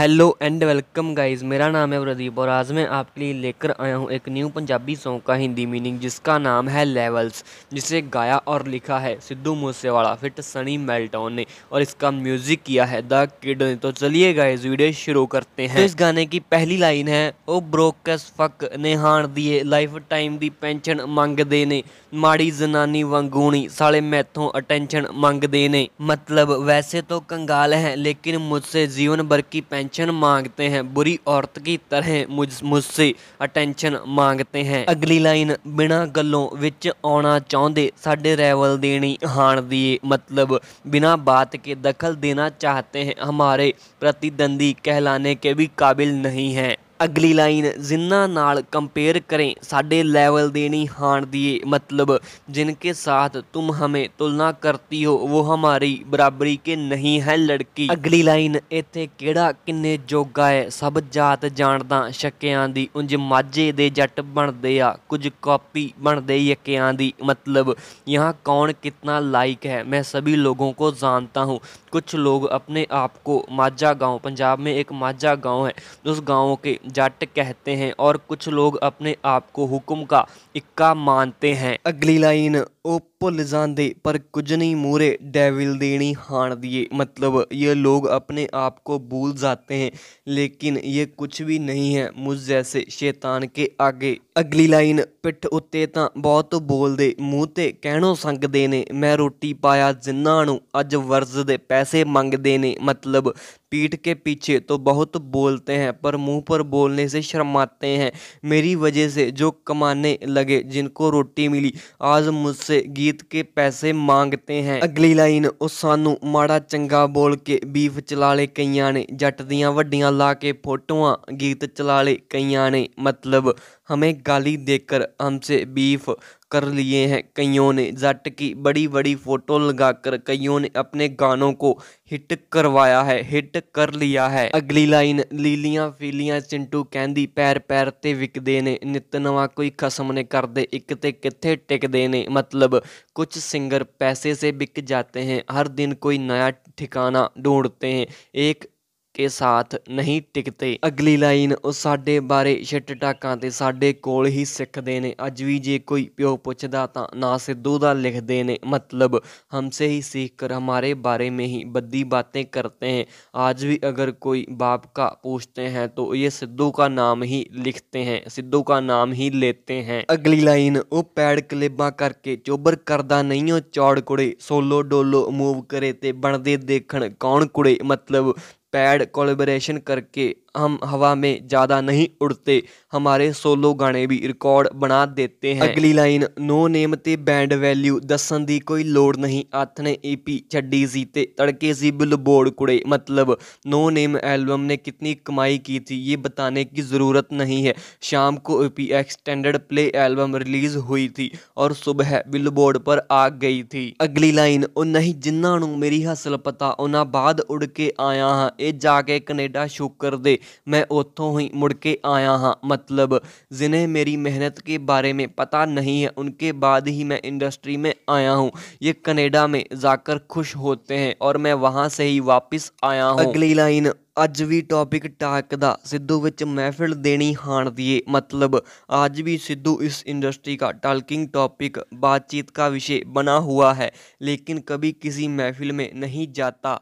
hello and welcome guys मेरा नाम है प्रदीप और आज मैं आपके लिए लेकर आया हूँ एक न्यू पंजाबी सॉन्ग का हिंदी मीनिंग जिसका नाम है लेवल्स जिसे गाया और लिखा है सिद्धू मूसेवाला फिट तो सनी मेल्टॉन ने और इसका म्यूजिक किया है द किड ने तो चलिए गाइस वीडियो शुरू करते हैं तो इस गाने की पहली लाइन है ओ ब्रोकस फक नेहान दिए लाइफ टाइम की पेंशन मंगते ने माड़ी जनानी वांगूनी साले मैथों अटेंशन मंगते ने मतलब वैसे तो कंगाल हैं लेकिन मुझसे जीवन भर की पेंशन अटेंशन मांगते हैं बुरी औरत की तरह मुझ मुझसे अटेंशन मांगते हैं अगली लाइन बिना गलों ਵਿੱਚ ਆਉਣਾ ਚਾਹੁੰਦੇ ਸਾਡੇ ਰੈਵਲ ਦੇਣੀ ਹਾਣ ਦੀ मतलब बिना बात के दखल देना चाहते हैं हमारे प्रतिद्वंदी कहलाने के भी काबिल नहीं हैं ਅਗਲੀ ਲਾਈਨ ਜਿੰਨਾ ਨਾਲ ਕੰਪੇਅਰ ਕਰੇ ਸਾਡੇ ਲੈਵਲ ਨਹੀਂ ਹਾਨ ਦੀਏ ਮਤਲਬ ਜਿਨਕੇ ਸਾਥ ਤੁਮ ਹਮੇ ਤੁਲਨਾ ਕਰਤੀ ਹੋ ਉਹ ਹਮਾਰੀ ਬਰਾਬਰੀ ਕੇ ਨਹੀਂ ਹੈ ਲੜਕੀ ਅਗਲੀ ਲਾਈਨ ਇੱਥੇ ਕਿਹੜਾ ਕਿੰਨੇ ਜੋਗਾ ਹੈ ਸਭ ਜਾਤ ਜਾਣਦਾ ਸ਼ੱਕਿਆਂ ਦੀ ਉਂਝ ਮਾਝੇ ਦੇ ਜੱਟ ਬਣਦੇ ਆ ਕੁਝ ਕਾਪੀ ਬਣਦੇ ਯੱਕਿਆਂ ਦੀ ਮਤਲਬ ਯਹਾਂ ਕੌਣ ਕਿਤਨਾ ਲਾਇਕ ਹੈ ਮੈਂ ਸਭੀ ਲੋਗੋਂ ਕੋ ਜਾਣਤਾ ਹੂੰ कुछ लोग अपने आप को माझा गांव पंजाब में एक माझा गांव है उस गांव के जट कहते हैं और कुछ लोग अपने आप को हुक्म का इक्का मानते हैं अगली लाइन ਉਹ ਭੁੱਲ ਜਾਂਦੇ ਪਰ ਕੁਝ ਨਹੀਂ ਮੂਰੇ ਡੈਵਿਲ ਦੇਣੀ ਹਾਣ ਦੀਏ ਮਤਲਬ ਇਹ ਲੋਕ ਆਪਣੇ ਆਪ ਕੋ ਭੁੱਲ ਜਾਂਦੇ ਹਨ ਲੇਕਿਨ ਇਹ ਕੁਝ ਵੀ ਨਹੀਂ ਹੈ ਮੁਝ ਜੈਸੇ ਸ਼ੈਤਾਨ ਕੇ ਅਗੇ ਅਗਲੀ ਲਾਈਨ ਪਿੱਠ ਉੱਤੇ ਤਾਂ ਬਹੁਤ ਬੋਲਦੇ ਮੂੰਹ ਤੇ ਕਹਿਣੋ ਸੰਗਦੇ ਨੇ ਮੈਂ ਰੋਟੀ ਪਾਇਆ ਜਿੰਨਾਂ ਨੂੰ ਅੱਜ ਵਰਜ਼ ਦੇ ਪੈਸੇ ਮੰਗਦੇ ਨੇ ਮਤਲਬ पीठ के पीछे तो बहुत बोलते हैं पर मुंह पर बोलने से शर्माते हैं मेरी वजह से जो कमाने लगे जिनको रोटी मिली आज मुझसे गीत के पैसे मांगते हैं अगली लाइन ਉਹ सानू माड़ा चंगा बोल के बीफ चला ले ਕਈਆਂ ने जट ਦੀਆਂ ਵੱਡੀਆਂ ਲਾ ਕੇ ਫੋਟੋਆਂ ਗੀਤ ਚਲਾ ਲੇ ਕਈਆਂ ਨੇ ਮਤਲਬ हमें गाली देकर हमसे बीफ कर लिए हैं कईयों ने जट की बड़ी बड़ी फ़ोटो लगाकर कईयों ने अपने गानों को हिट करवाया है हिट कर लिया है अगली लाइन लीलियां फीलियां चिंटू कहती पैर पैर ते विक ने नित नवा कोई खसम ने कर दे एक ते किथे टिकदे ने मतलब कुछ सिंगर पैसे से बिक जाते हैं हर दिन कोई नया ठिकाना ढूंढते हैं एक ਕੇ ਸਾਥ ਨਹੀਂ ਟਿਕਤੇ ਅਗਲੀ ਲਾਈਨ ਉਹ ਸਾਡੇ ਬਾਰੇ ਛਿੱਟ ਟਾਕਾਂ ਤੇ ਸਾਡੇ ਕੋਲ ਹੀ ਸਿੱਖਦੇ ਨੇ ਅੱਜ ਵੀ ਜੇ ਕੋਈ ਪਿਓ ਪੁੱਛਦਾ ਤਾਂ ਨਾ ਸਿੱਧੂ ਦਾ ਲਿਖਦੇ ਨੇ ਮਤਲਬ ਹਮਸੇ ਹੀ ਸਿੱਖ ਕਰ ਹਮਾਰੇ ਬਾਰੇ ਮੇ ਹੀ ਬੱਦੀ बातें ਕਰਤੇ ਹੈ ਅੱਜ ਵੀ ਅਗਰ ਕੋਈ ਬਾਪ ਕਾ ਪੁੱਛਤੇ ਹੈ ਤੋ ਇਹ ਸਿੱਧੂ ਕਾ ਨਾਮ ਹੀ ਲਿਖਤੇ ਹੈ ਸਿੱਧੂ ਕਾ ਨਾਮ ਹੀ ਲੇਤੇ ਹੈ ਅਗਲੀ ਲਾਈਨ ਉਹ ਪੈੜ ਕਲੇਬਾਂ ਕਰਕੇ ਚੋਬਰ ਕਰਦਾ ਨਹੀਂ ਉਹ ਚੌੜ ਕੁੜੇ ਸੋਲੋ ਡੋਲੋ ਮੂਵ ਕਰੇ ਤੇ ਬਣਦੇ ਦੇਖਣ ਕੌਣ ਕੁੜੇ ਮਤਲਬ पैड कोलेबोरेशन करके हम हवा में ज़्यादा नहीं उड़ते हमारे सोलो गाने भी रिकॉर्ड बना देते हैं अगली लाइन नो नेम ते बैंड वैल्यू दसन दी कोई लोड़ नहीं आथने ईपी e छड्डी जी ते तड़के जी बिलबोर्ड कुड़े मतलब नो नेम एल्बम ने कितनी कमाई की थी ये बताने की ज़रूरत नहीं है शाम को EP extended play album release हुई थी और सुबह बिलबोर्ड पर आ गई थी अगली लाइन ਉਹ नहीं ਜਿਨ੍ਹਾਂ ਨੂੰ ਮੇਰੀ ਹਸਲ ਪਤਾ ਉਹਨਾਂ ਬਾਅਦ ਉੜ ਕੇ ਆਇਆ ਹਾਂ ਇਹ ਜਾ ਕੇ ਕੈਨੇਡਾ ਸ਼ੁਕਰ मैं उतों ही मुड़ के आया हाँ मतलब जिन्हें मेरी मेहनत के बारे में पता नहीं है उनके बाद ही मैं इंडस्ट्री में आया हूँ ये कनेडा में जाकर खुश होते हैं और मैं वहाँ से ही वापस आया हूँ अगली लाइन अज भी टॉपिक टाकदा सिद्धू ਸਿੱਧੂ ਵਿੱਚ ਮਹਿਫਿਲ ਦੇਣੀ ਹਾਣ ਦੀਏ आज भी सिद्धू इस इंडस्ट्री का टॉकिंग टॉपिक बातचीत का विषय बना हुआ है लेकिन कभी किसी महफिल में नहीं जाता